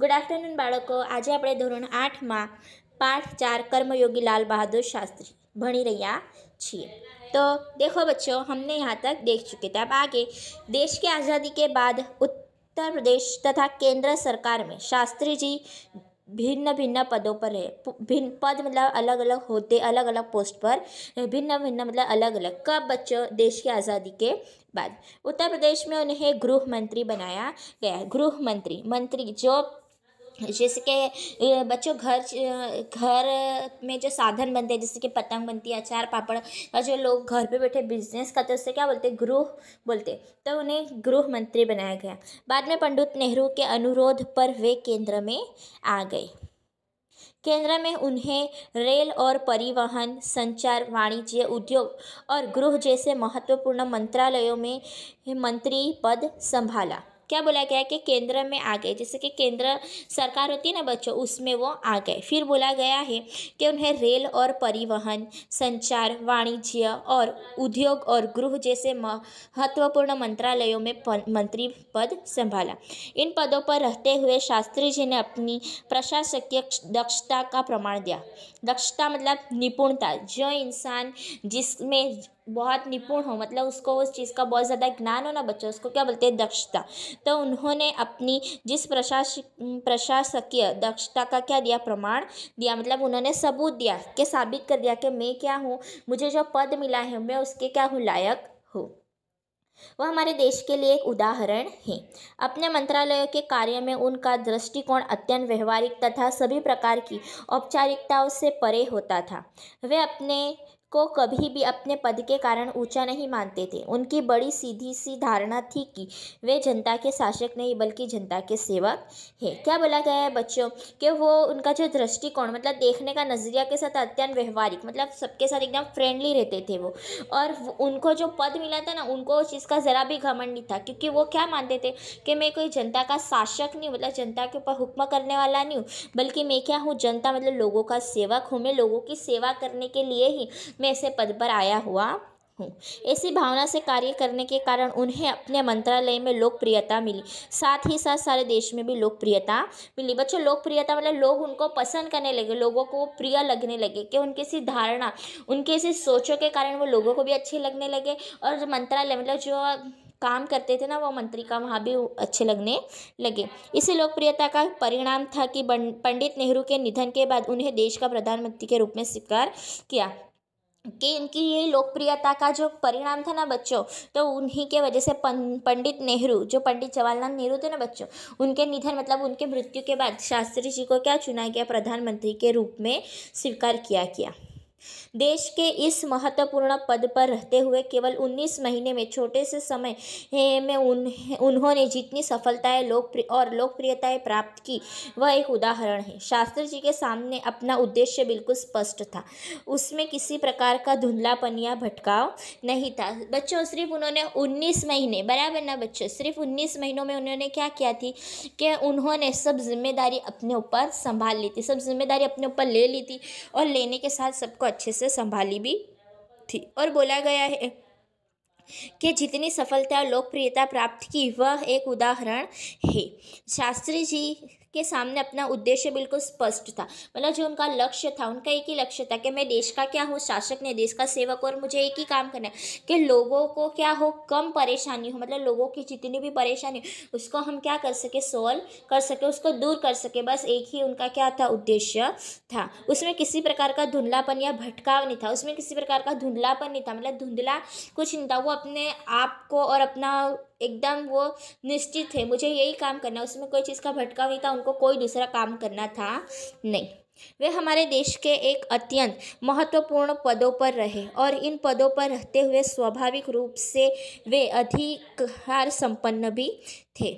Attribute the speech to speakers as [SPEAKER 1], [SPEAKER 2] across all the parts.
[SPEAKER 1] good afternoon बाड़को आज आप धोरण आठ में पाठ चार कर्मयोगी लाल बहादुर शास्त्री भाई રહ્યા छे तो देखो बच्चों हमने यहाँ तक देख चुके थे अब आगे देश की आज़ादी के बाद उत्तर प्रदेश तथा केंद्र सरकार में शास्त्री जी भिन्न भिन्न पदों पर रहे भिन्न पद मतलब अलग अलग होते अलग अलग पोस्ट पर भिन्न भिन्न मतलब अलग अलग कब बच्चों देश की आज़ादी के बाद उत्तर प्रदेश में उन्हें गृह मंत्री बनाया गया गृह मंत्री मंत्री जो जैसे कि बच्चों घर घर में जो साधन बनते हैं जैसे कि पतंग बनती है अचार पापड़ और जो लोग घर पे बैठे बिजनेस करते हैं उससे क्या बोलते हैं गृह बोलते तो उन्हें गृह मंत्री बनाया गया बाद में पंडित नेहरू के अनुरोध पर वे केंद्र में आ गए केंद्र में उन्हें रेल और परिवहन संचार वाणिज्य उद्योग और गृह जैसे महत्वपूर्ण मंत्रालयों में मंत्री पद संभाला क्या बोला गया कि केंद्र में आ गए जैसे कि केंद्र सरकार होती है ना बच्चों उसमें वो आ गए फिर बोला गया है कि उन्हें रेल और परिवहन संचार वाणिज्य और उद्योग और गृह जैसे महत्वपूर्ण मंत्रालयों में मंत्री पद संभाला इन पदों पर रहते हुए शास्त्री जी ने अपनी प्रशासकीय दक्षता का प्रमाण दिया दक्षता मतलब निपुणता जो इंसान जिसमें बहुत निपुण हो मतलब उसको उस चीज़ का बहुत ज़्यादा ज्ञान हो ना बच्चों उसको क्या बोलते हैं दक्षता तो उन्होंने अपनी जिस प्रशास प्रशासकीय दक्षता का क्या दिया प्रमाण दिया मतलब उन्होंने सबूत दिया कि साबित कर दिया कि मैं क्या हूँ मुझे जो पद मिला है मैं उसके क्या हूँ लायक हूँ वह हमारे देश के लिए एक उदाहरण है अपने मंत्रालयों के कार्य में उनका दृष्टिकोण अत्यंत व्यवहारिक तथा सभी प्रकार की औपचारिकताओं से परे होता था वे अपने को कभी भी अपने पद के कारण ऊंचा नहीं मानते थे उनकी बड़ी सीधी सी धारणा थी कि वे जनता के शासक नहीं बल्कि जनता के सेवक है क्या बोला गया है बच्चों कि वो उनका जो दृष्टिकोण मतलब देखने का नज़रिया के साथ अत्यंत व्यवहारिक मतलब सबके साथ एकदम फ्रेंडली रहते थे वो और उनको जो पद मिला था ना उनको उस चीज़ का ज़रा भी घमंड नहीं था क्योंकि वो क्या मानते थे कि मैं कोई जनता का शासक नहीं मतलब जनता के ऊपर हुक्म करने वाला नहीं हूँ बल्कि मैं क्या हूँ जनता मतलब लोगों का सेवक हूँ मैं लोगों की सेवा करने के लिए ही मैं ऐसे पद पर आया हुआ हूँ ऐसी भावना से कार्य करने के कारण उन्हें अपने मंत्रालय में लोकप्रियता मिली साथ ही साथ सारे देश में भी लोकप्रियता मिली बच्चों लोकप्रियता मतलब लोग उनको पसंद करने लगे लोगों को प्रिय लगने लगे कि उनकी सी धारणा उनके सी सोचों के कारण वो लोगों को भी अच्छे लगने लगे और जो मंत्रालय मतलब जो काम करते थे ना वो मंत्री का वहाँ भी अच्छे लगने लगे इसी लोकप्रियता का परिणाम था कि पंडित नेहरू के निधन के बाद उन्हें देश का प्रधानमंत्री के रूप में स्वीकार किया कि इनकी यही लोकप्रियता का जो परिणाम था ना बच्चों तो उन्हीं के वजह से पंडित नेहरू जो पंडित जवाहरलाल नेहरू थे ना बच्चों उनके निधन मतलब उनके मृत्यु के बाद शास्त्री जी को क्या चुना गया प्रधानमंत्री के रूप में स्वीकार किया गया देश के इस महत्वपूर्ण पद पर रहते हुए केवल 19 महीने में छोटे से समय में उन्होंने जितनी सफलताएं लोकप्रिय और लोकप्रियताएं प्राप्त की वह एक उदाहरण है शास्त्र जी के सामने अपना उद्देश्य बिल्कुल स्पष्ट था उसमें किसी प्रकार का धुंधलापन या भटकाव नहीं था बच्चों सिर्फ उन्होंने 19 महीने बराबर ना बच्चों सिर्फ उन्नीस महीनों में उन्होंने क्या किया थी कि उन्होंने सब जिम्मेदारी अपने ऊपर संभाल ली थी सब जिम्मेदारी अपने ऊपर ले ली थी और लेने के साथ सबको अच्छे से संभाली भी थी और बोला गया है कि जितनी सफलता और लोकप्रियता प्राप्त की वह एक उदाहरण है शास्त्री जी के सामने अपना उद्देश्य बिल्कुल स्पष्ट था मतलब जो उनका लक्ष्य था उनका एक ही लक्ष्य था कि मैं देश का क्या हूँ शासक ने देश का सेवक और मुझे एक ही काम करना है कि लोगों को क्या हो कम परेशानी हो मतलब लोगों की जितनी भी परेशानी उसको हम क्या कर सके सोल्व कर सके उसको दूर कर सके बस एक ही उनका क्या था उद्देश्य था उसमें किसी प्रकार का धुंधलापन या भटकाव नहीं था उसमें किसी प्रकार का धुंधलापन नहीं था मतलब धुंधला कुछ नहीं था वो अपने आप को और अपना एकदम वो निश्चित थे मुझे यही काम करना उसमें कोई चीज़ का भटका नहीं था उनको कोई दूसरा काम करना था नहीं वे हमारे देश के एक अत्यंत महत्वपूर्ण पदों पर रहे और इन पदों पर रहते हुए स्वाभाविक रूप से वे अधिकार संपन्न भी थे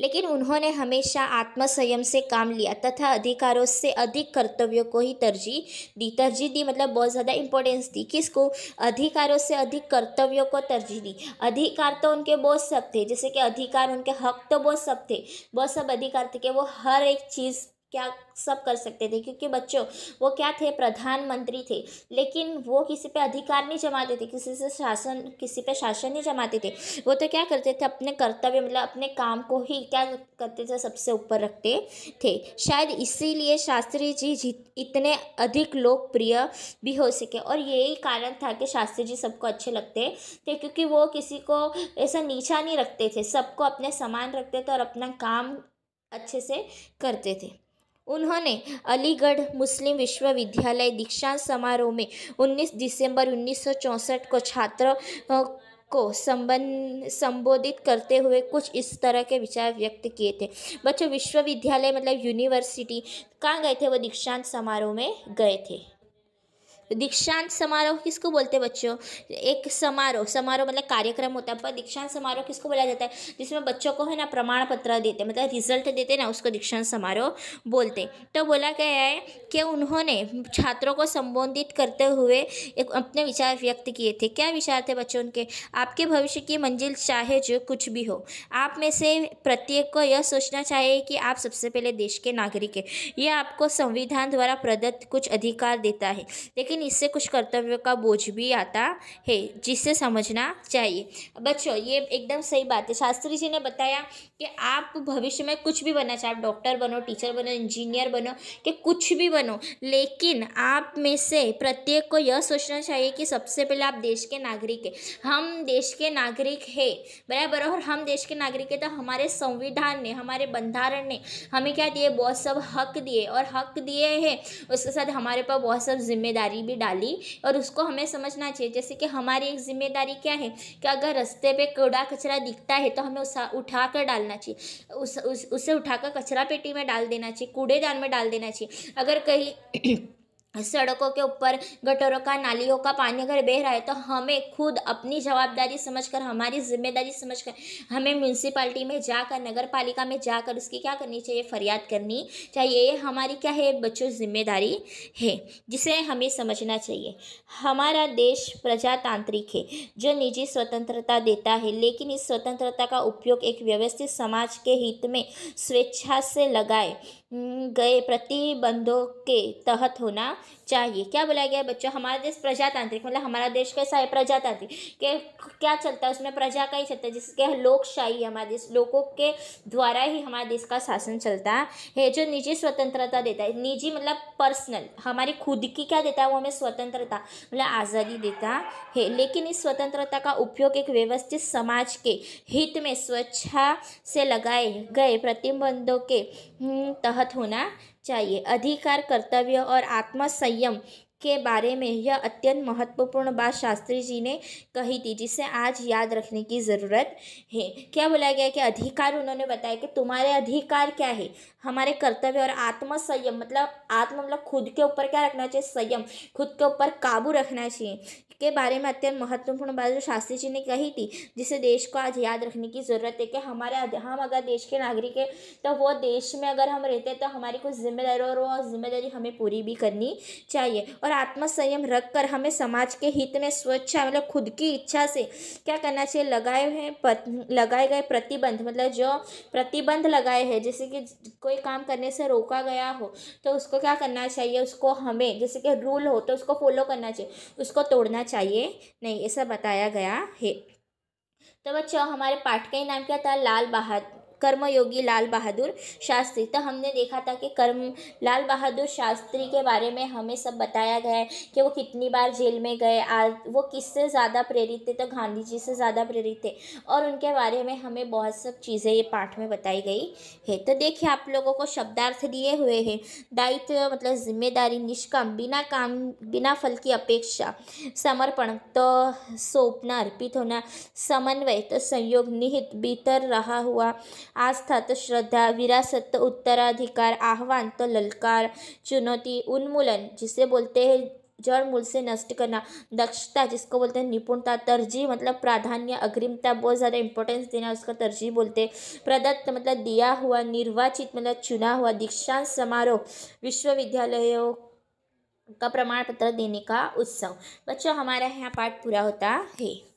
[SPEAKER 1] लेकिन उन्होंने हमेशा आत्मसंयम से काम लिया तथा अधिकारों से अधिक कर्तव्यों को ही तरजीह दी तरजीह दी मतलब बहुत ज़्यादा इंपॉर्टेंस दी किसको अधिकारों से अधिक कर्तव्यों को तरजीह दी अधिकार तो उनके बहुत सब थे जैसे कि अधिकार उनके हक तो बहुत सब थे बहुत सब अधिकार थे कि वो हर एक चीज़ क्या सब कर सकते थे क्योंकि बच्चों वो क्या थे प्रधानमंत्री थे लेकिन वो किसी पे अधिकार नहीं जमाते थे किसी से शासन किसी पे शासन नहीं जमाते थे वो तो क्या करते थे अपने कर्तव्य मतलब अपने काम को ही क्या करते थे सबसे ऊपर रखते थे शायद इसीलिए शास्त्री जी, इतने अधिक लोकप्रिय भी हो सके और यही कारण था कि शास्त्री जी सबको अच्छे लगते थे क्योंकि वो किसी को ऐसा नीचा नहीं रखते थे सबको अपने समान रखते थे और अपना काम अच्छे से करते थे उन्होंने अलीगढ़ मुस्लिम विश्वविद्यालय दीक्षांत समारोह में 19 दिसंबर 1964 को छात्र को संबंध संबोधित करते हुए कुछ इस तरह के विचार व्यक्त किए थे बच्चों विश्वविद्यालय मतलब यूनिवर्सिटी कहाँ गए थे वो दीक्षांत समारोह में गए थे दीक्षांत समारोह किसको बोलते हैं बच्चों एक समारोह समारोह मतलब कार्यक्रम होता है पर दीक्षांत समारोह किसको बोला जाता है जिसमें बच्चों को है ना प्रमाण पत्र देते मतलब रिजल्ट देते ना उसको दीक्षांत समारोह बोलते तो बोला गया है कि उन्होंने छात्रों को संबोधित करते हुए एक अपने विचार व्यक्त किए थे क्या विचार थे बच्चों उनके आपके भविष्य की मंजिल चाहे जो कुछ भी हो आप में से प्रत्येक को यह सोचना चाहिए कि आप सबसे पहले देश के नागरिक हैं यह आपको संविधान द्वारा प्रदत्त कुछ अधिकार देता है लेकिन लेकिन इससे कुछ कर्तव्य का बोझ भी आता है जिससे समझना चाहिए बच्चों ये एकदम सही बात है शास्त्री जी ने बताया कि आप भविष्य में कुछ भी बनना चाहे आप डॉक्टर बनो टीचर बनो इंजीनियर बनो कि कुछ भी बनो लेकिन आप में से प्रत्येक को यह सोचना चाहिए कि सबसे पहले आप देश के नागरिक है हम देश के नागरिक है बराबर और हम देश के नागरिक है तो हमारे संविधान ने हमारे बंधारण ने हमें क्या दिए बहुत सब हक दिए और हक दिए हैं उसके साथ हमारे पास बहुत सब जिम्मेदारी भी डाली और उसको हमें समझना चाहिए जैसे कि हमारी एक जिम्मेदारी क्या है कि अगर रस्ते पे कूड़ा कचरा दिखता है तो हमें उसा उठा कर डालना चाहिए उस, उस उसे उठाकर कचरा पेटी में डाल देना चाहिए कूड़ेदान में डाल देना चाहिए अगर कहीं सड़कों के ऊपर गटरों का नालियों का पानी अगर बह रहा है तो हमें खुद अपनी जवाबदारी समझकर हमारी जिम्मेदारी समझकर हमें म्यूनसिपाली में जाकर नगर पालिका में जाकर उसकी क्या करनी चाहिए फरियाद करनी चाहिए ये हमारी क्या है बच्चों जिम्मेदारी है जिसे हमें समझना चाहिए हमारा देश प्रजातांत्रिक है जो निजी स्वतंत्रता देता है लेकिन इस स्वतंत्रता का उपयोग एक व्यवस्थित समाज के हित में स्वेच्छा से लगाए गए प्रतिबंधों के तहत होना चाहिए क्या बोला गया बच्चों हमारा देश प्रजातांत्रिक मतलब हमारा देश कैसा है प्रजातांत्रिक के क्या चलता है उसमें प्रजा का ही चलता है जिसके लोकशाही हमारे देश लोगों के द्वारा ही हमारे देश का शासन चलता है जो निजी स्वतंत्रता देता है निजी मतलब पर्सनल हमारी खुद की क्या देता है वो हमें स्वतंत्रता मतलब आज़ादी देता है लेकिन इस स्वतंत्रता का उपयोग एक व्यवस्थित समाज के हित में स्वेच्छा से लगाए गए प्रतिबंधों के हम्म, तहत होना चाहिए अधिकार कर्तव्य और आत्मसंयम के बारे में यह अत्यंत महत्वपूर्ण बात शास्त्री जी ने कही थी जिसे आज याद रखने की ज़रूरत है क्या बोला गया कि अधिकार उन्होंने बताया कि तुम्हारे अधिकार क्या है हमारे कर्तव्य और आत्म संयम मतलब आत्म मतलब खुद के ऊपर क्या रखना चाहिए संयम खुद के ऊपर काबू रखना चाहिए के बारे में अत्यंत महत्वपूर्ण बात जो शास्त्री जी ने कही थी जिसे देश को आज याद रखने की ज़रूरत है कि हमारे हम अगर देश के नागरिक हैं तो वो देश में अगर हम रहते हैं तो हमारी कुछ जिम्मेदारी और वो जिम्मेदारी हमें पूरी भी करनी चाहिए और आत्मसंयम रख कर हमें समाज के हित में स्वेच्छा मतलब खुद की इच्छा से क्या करना चाहिए लगाए हुए लगाए गए प्रतिबंध मतलब जो प्रतिबंध लगाए हैं जैसे कि कोई काम करने से रोका गया हो तो उसको क्या करना चाहिए उसको हमें जैसे कि रूल हो तो उसको फॉलो करना चाहिए उसको तोड़ना चाहिए नहीं ऐसा बताया गया है तो बच्चों हमारे पाठ का ही नाम क्या था लाल बहादुर कर्मयोगी लाल बहादुर शास्त्री तो हमने देखा था कि कर्म लाल बहादुर शास्त्री के बारे में हमें सब बताया गया है कि वो कितनी बार जेल में गए आज वो किससे ज़्यादा प्रेरित थे तो गांधी जी से ज़्यादा प्रेरित थे और उनके बारे में हमें बहुत सब चीज़ें ये पाठ में बताई गई है तो देखिए आप लोगों को शब्दार्थ दिए हुए हैं दायित्व मतलब जिम्मेदारी निष्काम बिना काम बिना फल की अपेक्षा समर्पण तो सौंपना अर्पित होना समन्वय तो संयोग निहित भीतर रहा हुआ आस्था तो श्रद्धा विरासत तो उत्तराधिकार आह्वान तो ललकार चुनौती उन्मूलन जिसे बोलते हैं जड़ मूल से नष्ट करना दक्षता जिसको बोलते हैं निपुणता तरजीह मतलब प्राधान्य अग्रिमता बहुत ज़्यादा इंपॉर्टेंस देना उसका तरजीह बोलते हैं प्रदत्त मतलब दिया हुआ निर्वाचित मतलब चुना हुआ दीक्षांत समारोह विश्वविद्यालयों का प्रमाण पत्र देने का उत्सव बच्चों हमारा यहाँ पाठ पूरा होता है